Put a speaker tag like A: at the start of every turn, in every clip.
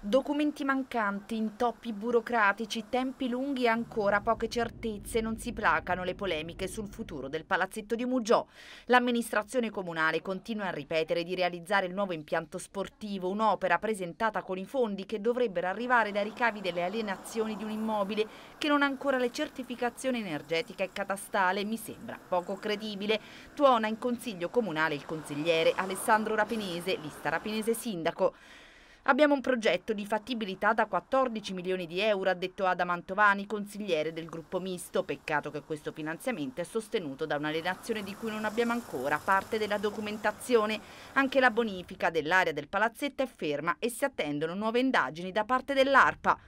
A: Documenti mancanti, intoppi burocratici, tempi lunghi e ancora poche certezze non si placano le polemiche sul futuro del palazzetto di Muggiò. L'amministrazione comunale continua a ripetere di realizzare il nuovo impianto sportivo, un'opera presentata con i fondi che dovrebbero arrivare dai ricavi delle alienazioni di un immobile che non ha ancora le certificazioni energetiche e catastale, mi sembra poco credibile. Tuona in consiglio comunale il consigliere Alessandro Rapinese, lista Rapinese sindaco. Abbiamo un progetto di fattibilità da 14 milioni di euro, ha detto Ada Mantovani, consigliere del gruppo misto. Peccato che questo finanziamento è sostenuto da una relazione di cui non abbiamo ancora parte della documentazione. Anche la bonifica dell'area del palazzetto è ferma e si attendono nuove indagini da parte dell'ARPA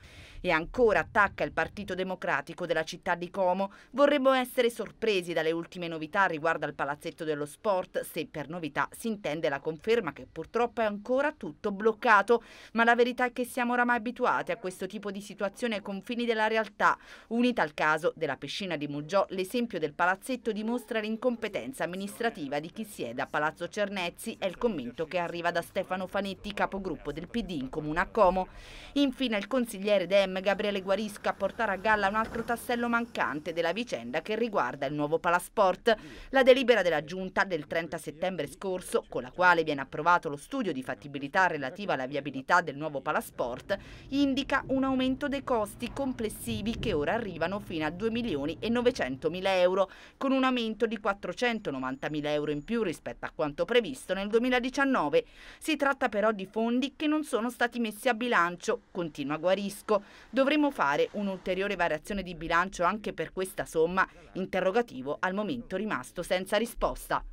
A: e ancora attacca il Partito Democratico della città di Como, vorremmo essere sorpresi dalle ultime novità riguardo al palazzetto dello sport, se per novità si intende la conferma che purtroppo è ancora tutto bloccato, ma la verità è che siamo oramai abituati a questo tipo di situazione ai confini della realtà. Unita al caso della piscina di Muggiò, l'esempio del palazzetto dimostra l'incompetenza amministrativa di chi siede a Palazzo Cernezzi, è il commento che arriva da Stefano Fanetti, capogruppo del PD in Comune a Como. Infine il consigliere Dem PM Gabriele Guarisca a portare a galla un altro tassello mancante della vicenda che riguarda il nuovo Palasport. La delibera della Giunta del 30 settembre scorso, con la quale viene approvato lo studio di fattibilità relativa alla viabilità del nuovo Palasport, indica un aumento dei costi complessivi che ora arrivano fino a 2 milioni e 900 mila euro, con un aumento di 490 mila euro in più rispetto a quanto previsto nel 2019. Si tratta però di fondi che non sono stati messi a bilancio, continua Guarisco. Dovremmo fare un'ulteriore variazione di bilancio anche per questa somma, interrogativo al momento rimasto senza risposta.